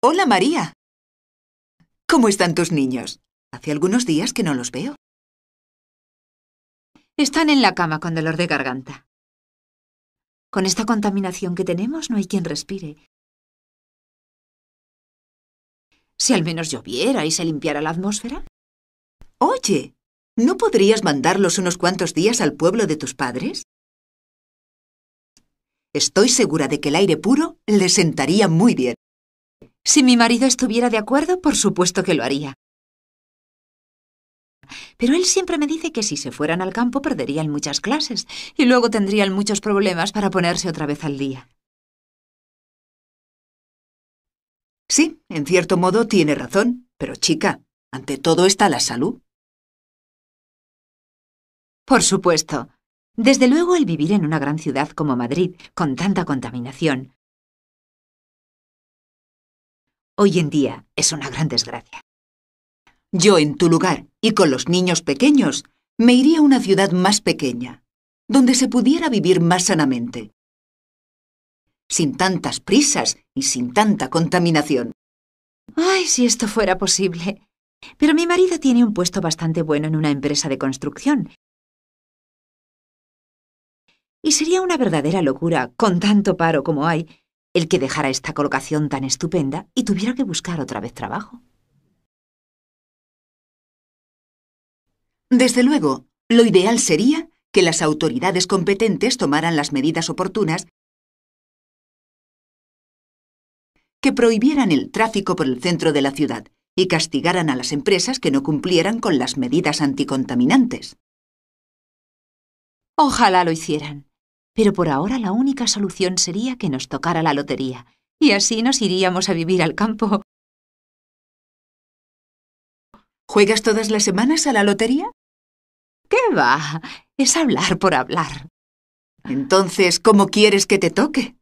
Hola María. ¿Cómo están tus niños? Hace algunos días que no los veo. Están en la cama con dolor de garganta. Con esta contaminación que tenemos no hay quien respire. Si al menos lloviera y se limpiara la atmósfera. Oye, ¿no podrías mandarlos unos cuantos días al pueblo de tus padres? Estoy segura de que el aire puro les sentaría muy bien. Si mi marido estuviera de acuerdo, por supuesto que lo haría. Pero él siempre me dice que si se fueran al campo perderían muchas clases y luego tendrían muchos problemas para ponerse otra vez al día. Sí, en cierto modo tiene razón, pero chica, ante todo está la salud. Por supuesto. Desde luego el vivir en una gran ciudad como Madrid, con tanta contaminación, Hoy en día es una gran desgracia. Yo en tu lugar y con los niños pequeños me iría a una ciudad más pequeña, donde se pudiera vivir más sanamente, sin tantas prisas y sin tanta contaminación. Ay, si esto fuera posible. Pero mi marido tiene un puesto bastante bueno en una empresa de construcción. Y sería una verdadera locura, con tanto paro como hay, el que dejara esta colocación tan estupenda y tuviera que buscar otra vez trabajo. Desde luego, lo ideal sería que las autoridades competentes tomaran las medidas oportunas que prohibieran el tráfico por el centro de la ciudad y castigaran a las empresas que no cumplieran con las medidas anticontaminantes. Ojalá lo hicieran pero por ahora la única solución sería que nos tocara la lotería, y así nos iríamos a vivir al campo. ¿Juegas todas las semanas a la lotería? ¿Qué va? Es hablar por hablar. Entonces, ¿cómo quieres que te toque?